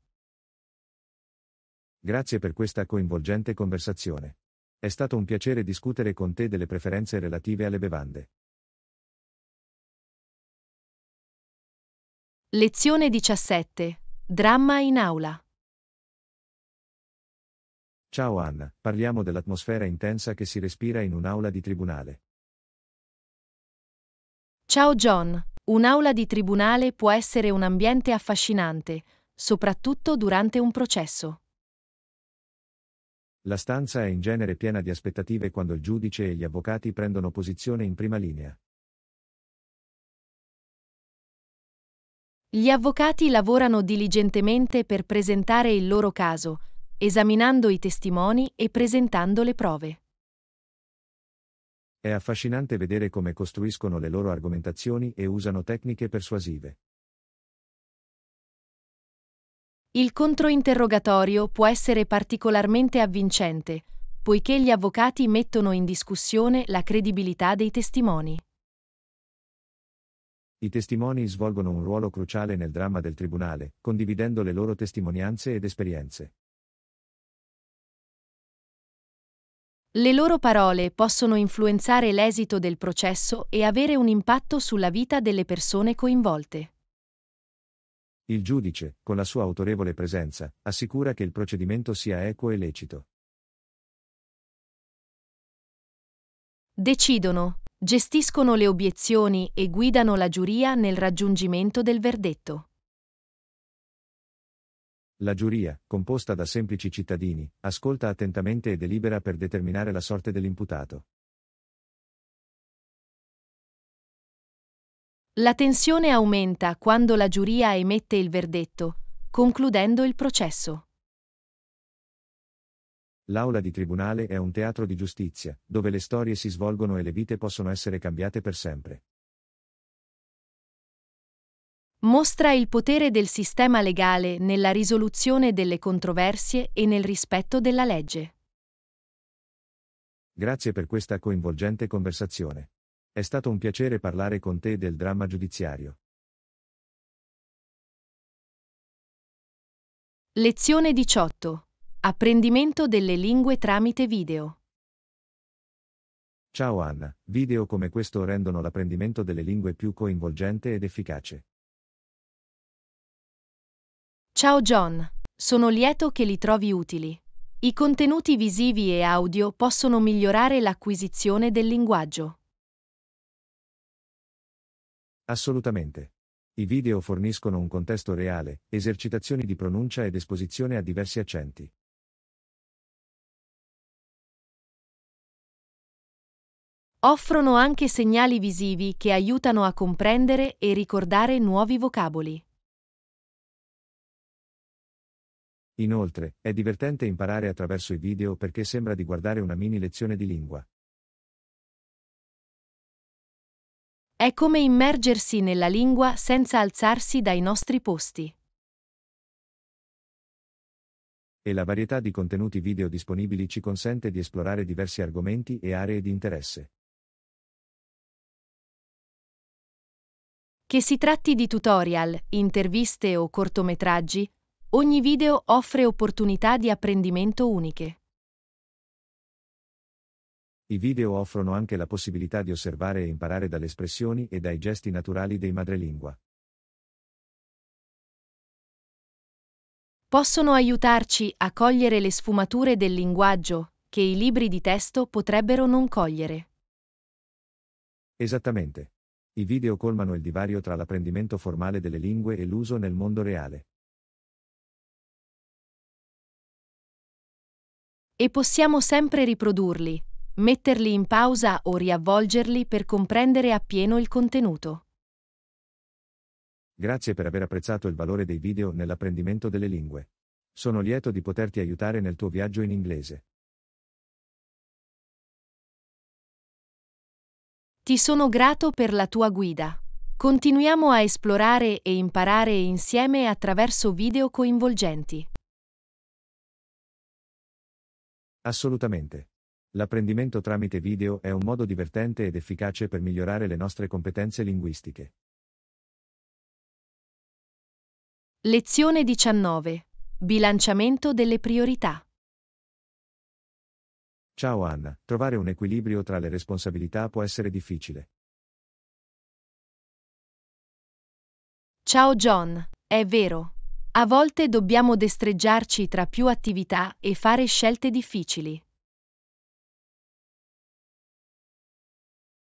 Grazie per questa coinvolgente conversazione. È stato un piacere discutere con te delle preferenze relative alle bevande. Lezione 17. Dramma in aula. Ciao Anna, parliamo dell'atmosfera intensa che si respira in un'aula di tribunale. Ciao John, un'aula di tribunale può essere un ambiente affascinante, soprattutto durante un processo. La stanza è in genere piena di aspettative quando il giudice e gli avvocati prendono posizione in prima linea. Gli avvocati lavorano diligentemente per presentare il loro caso, esaminando i testimoni e presentando le prove. È affascinante vedere come costruiscono le loro argomentazioni e usano tecniche persuasive. Il controinterrogatorio può essere particolarmente avvincente, poiché gli avvocati mettono in discussione la credibilità dei testimoni. I testimoni svolgono un ruolo cruciale nel dramma del tribunale, condividendo le loro testimonianze ed esperienze. Le loro parole possono influenzare l'esito del processo e avere un impatto sulla vita delle persone coinvolte. Il giudice, con la sua autorevole presenza, assicura che il procedimento sia equo e lecito. Decidono, gestiscono le obiezioni e guidano la giuria nel raggiungimento del verdetto. La giuria, composta da semplici cittadini, ascolta attentamente e delibera per determinare la sorte dell'imputato. La tensione aumenta quando la giuria emette il verdetto, concludendo il processo. L'aula di tribunale è un teatro di giustizia, dove le storie si svolgono e le vite possono essere cambiate per sempre. Mostra il potere del sistema legale nella risoluzione delle controversie e nel rispetto della legge. Grazie per questa coinvolgente conversazione. È stato un piacere parlare con te del dramma giudiziario. Lezione 18 Apprendimento delle lingue tramite video. Ciao Anna, video come questo rendono l'apprendimento delle lingue più coinvolgente ed efficace. Ciao John, sono lieto che li trovi utili. I contenuti visivi e audio possono migliorare l'acquisizione del linguaggio. Assolutamente. I video forniscono un contesto reale, esercitazioni di pronuncia ed esposizione a diversi accenti. offrono anche segnali visivi che aiutano a comprendere e ricordare nuovi vocaboli. Inoltre, è divertente imparare attraverso i video perché sembra di guardare una mini lezione di lingua. È come immergersi nella lingua senza alzarsi dai nostri posti. E la varietà di contenuti video disponibili ci consente di esplorare diversi argomenti e aree di interesse. Che si tratti di tutorial, interviste o cortometraggi, ogni video offre opportunità di apprendimento uniche. I video offrono anche la possibilità di osservare e imparare dalle espressioni e dai gesti naturali dei madrelingua. Possono aiutarci a cogliere le sfumature del linguaggio che i libri di testo potrebbero non cogliere. Esattamente. I video colmano il divario tra l'apprendimento formale delle lingue e l'uso nel mondo reale. E possiamo sempre riprodurli, metterli in pausa o riavvolgerli per comprendere appieno il contenuto. Grazie per aver apprezzato il valore dei video nell'apprendimento delle lingue. Sono lieto di poterti aiutare nel tuo viaggio in inglese. Ti sono grato per la tua guida. Continuiamo a esplorare e imparare insieme attraverso video coinvolgenti. Assolutamente. L'apprendimento tramite video è un modo divertente ed efficace per migliorare le nostre competenze linguistiche. Lezione 19. Bilanciamento delle priorità. Ciao Anna, trovare un equilibrio tra le responsabilità può essere difficile. Ciao John, è vero. A volte dobbiamo destreggiarci tra più attività e fare scelte difficili.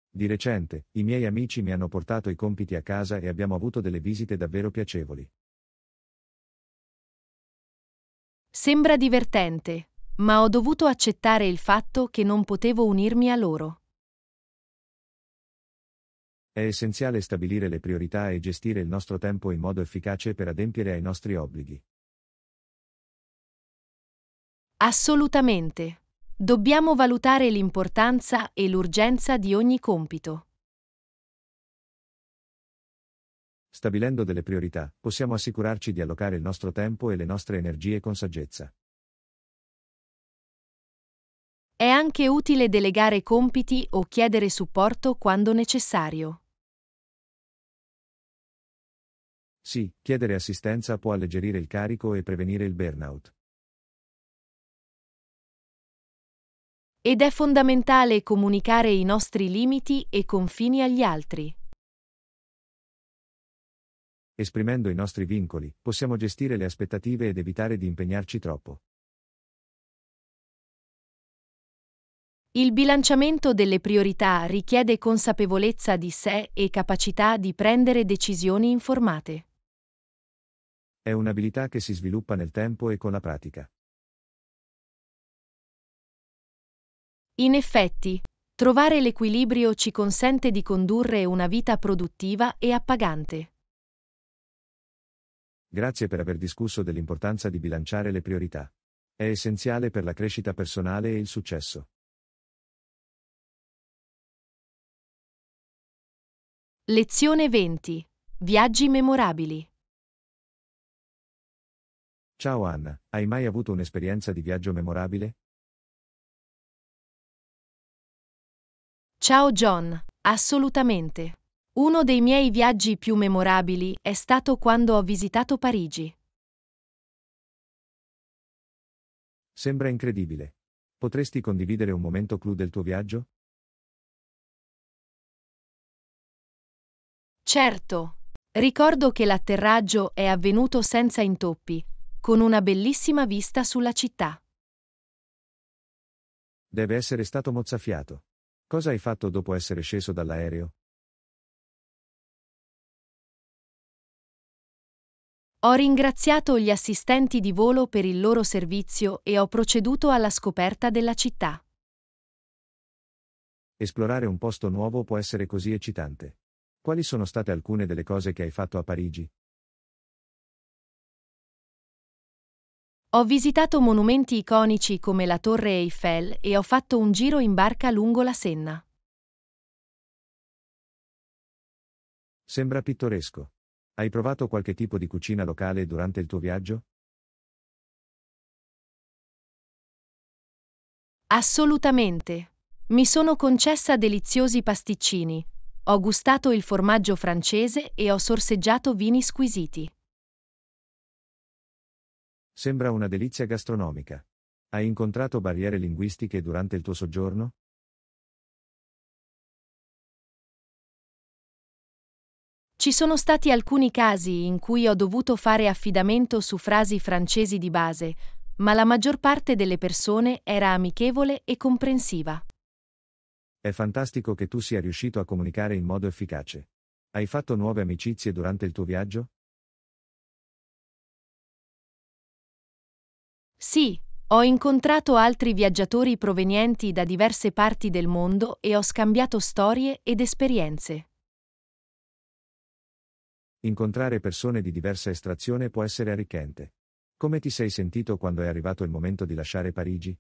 Di recente, i miei amici mi hanno portato i compiti a casa e abbiamo avuto delle visite davvero piacevoli. Sembra divertente ma ho dovuto accettare il fatto che non potevo unirmi a loro. È essenziale stabilire le priorità e gestire il nostro tempo in modo efficace per adempiere ai nostri obblighi. Assolutamente. Dobbiamo valutare l'importanza e l'urgenza di ogni compito. Stabilendo delle priorità, possiamo assicurarci di allocare il nostro tempo e le nostre energie con saggezza. È anche utile delegare compiti o chiedere supporto quando necessario. Sì, chiedere assistenza può alleggerire il carico e prevenire il burnout. Ed è fondamentale comunicare i nostri limiti e confini agli altri. Esprimendo i nostri vincoli, possiamo gestire le aspettative ed evitare di impegnarci troppo. Il bilanciamento delle priorità richiede consapevolezza di sé e capacità di prendere decisioni informate. È un'abilità che si sviluppa nel tempo e con la pratica. In effetti, trovare l'equilibrio ci consente di condurre una vita produttiva e appagante. Grazie per aver discusso dell'importanza di bilanciare le priorità. È essenziale per la crescita personale e il successo. Lezione 20. Viaggi memorabili. Ciao Anna, hai mai avuto un'esperienza di viaggio memorabile? Ciao John, assolutamente. Uno dei miei viaggi più memorabili è stato quando ho visitato Parigi. Sembra incredibile. Potresti condividere un momento clou del tuo viaggio? Certo. Ricordo che l'atterraggio è avvenuto senza intoppi, con una bellissima vista sulla città. Deve essere stato mozzafiato. Cosa hai fatto dopo essere sceso dall'aereo? Ho ringraziato gli assistenti di volo per il loro servizio e ho proceduto alla scoperta della città. Esplorare un posto nuovo può essere così eccitante. Quali sono state alcune delle cose che hai fatto a Parigi? Ho visitato monumenti iconici come la Torre Eiffel e ho fatto un giro in barca lungo la Senna. Sembra pittoresco. Hai provato qualche tipo di cucina locale durante il tuo viaggio? Assolutamente. Mi sono concessa deliziosi pasticcini, ho gustato il formaggio francese e ho sorseggiato vini squisiti. Sembra una delizia gastronomica. Hai incontrato barriere linguistiche durante il tuo soggiorno? Ci sono stati alcuni casi in cui ho dovuto fare affidamento su frasi francesi di base, ma la maggior parte delle persone era amichevole e comprensiva. È fantastico che tu sia riuscito a comunicare in modo efficace. Hai fatto nuove amicizie durante il tuo viaggio? Sì, ho incontrato altri viaggiatori provenienti da diverse parti del mondo e ho scambiato storie ed esperienze. Incontrare persone di diversa estrazione può essere arricchente. Come ti sei sentito quando è arrivato il momento di lasciare Parigi?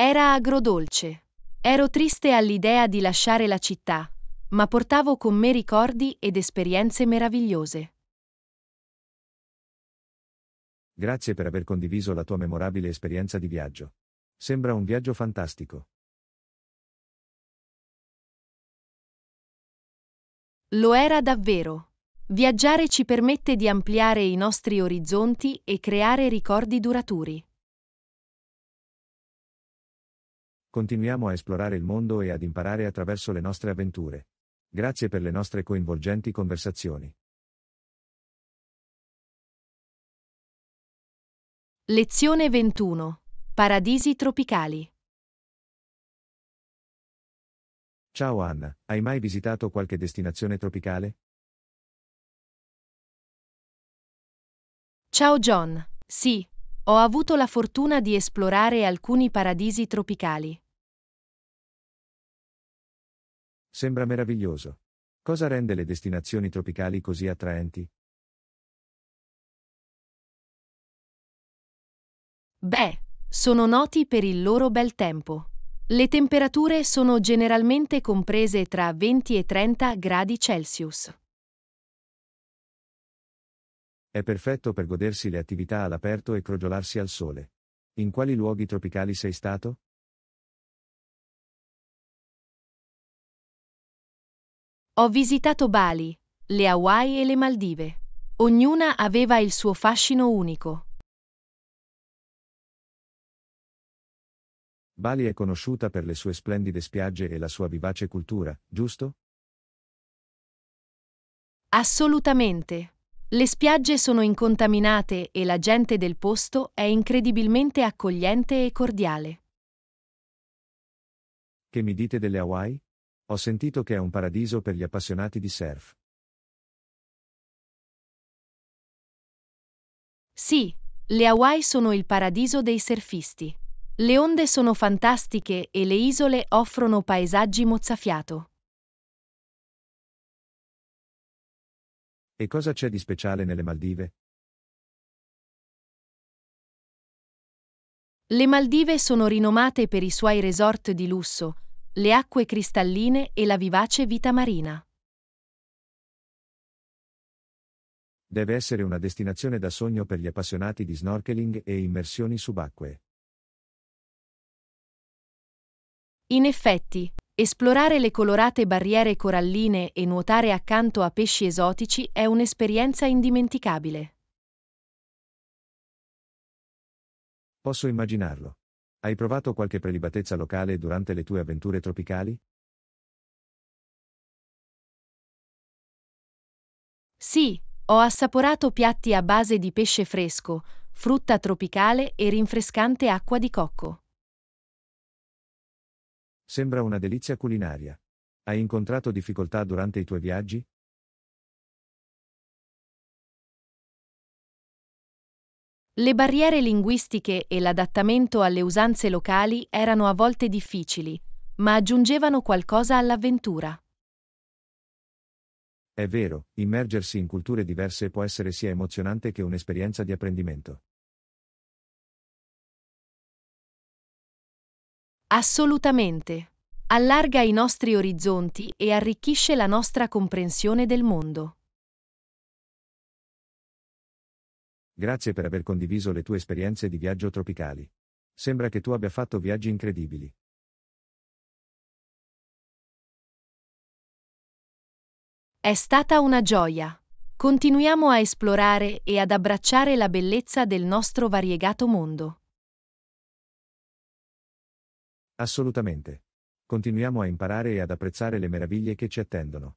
Era agrodolce. Ero triste all'idea di lasciare la città, ma portavo con me ricordi ed esperienze meravigliose. Grazie per aver condiviso la tua memorabile esperienza di viaggio. Sembra un viaggio fantastico. Lo era davvero. Viaggiare ci permette di ampliare i nostri orizzonti e creare ricordi duraturi. Continuiamo a esplorare il mondo e ad imparare attraverso le nostre avventure. Grazie per le nostre coinvolgenti conversazioni. Lezione 21. Paradisi tropicali. Ciao Anna, hai mai visitato qualche destinazione tropicale? Ciao John, sì, ho avuto la fortuna di esplorare alcuni paradisi tropicali. Sembra meraviglioso. Cosa rende le destinazioni tropicali così attraenti? Beh, sono noti per il loro bel tempo. Le temperature sono generalmente comprese tra 20 e 30 gradi Celsius. È perfetto per godersi le attività all'aperto e crogiolarsi al sole. In quali luoghi tropicali sei stato? Ho visitato Bali, le Hawaii e le Maldive. Ognuna aveva il suo fascino unico. Bali è conosciuta per le sue splendide spiagge e la sua vivace cultura, giusto? Assolutamente. Le spiagge sono incontaminate e la gente del posto è incredibilmente accogliente e cordiale. Che mi dite delle Hawaii? Ho sentito che è un paradiso per gli appassionati di surf. Sì, le Hawaii sono il paradiso dei surfisti. Le onde sono fantastiche e le isole offrono paesaggi mozzafiato. E cosa c'è di speciale nelle Maldive? Le Maldive sono rinomate per i suoi resort di lusso, le acque cristalline e la vivace vita marina. Deve essere una destinazione da sogno per gli appassionati di snorkeling e immersioni subacquee. In effetti, esplorare le colorate barriere coralline e nuotare accanto a pesci esotici è un'esperienza indimenticabile. Posso immaginarlo. Hai provato qualche prelibatezza locale durante le tue avventure tropicali? Sì, ho assaporato piatti a base di pesce fresco, frutta tropicale e rinfrescante acqua di cocco. Sembra una delizia culinaria. Hai incontrato difficoltà durante i tuoi viaggi? Le barriere linguistiche e l'adattamento alle usanze locali erano a volte difficili, ma aggiungevano qualcosa all'avventura. È vero, immergersi in culture diverse può essere sia emozionante che un'esperienza di apprendimento. Assolutamente. Allarga i nostri orizzonti e arricchisce la nostra comprensione del mondo. Grazie per aver condiviso le tue esperienze di viaggio tropicali. Sembra che tu abbia fatto viaggi incredibili. È stata una gioia. Continuiamo a esplorare e ad abbracciare la bellezza del nostro variegato mondo. Assolutamente. Continuiamo a imparare e ad apprezzare le meraviglie che ci attendono.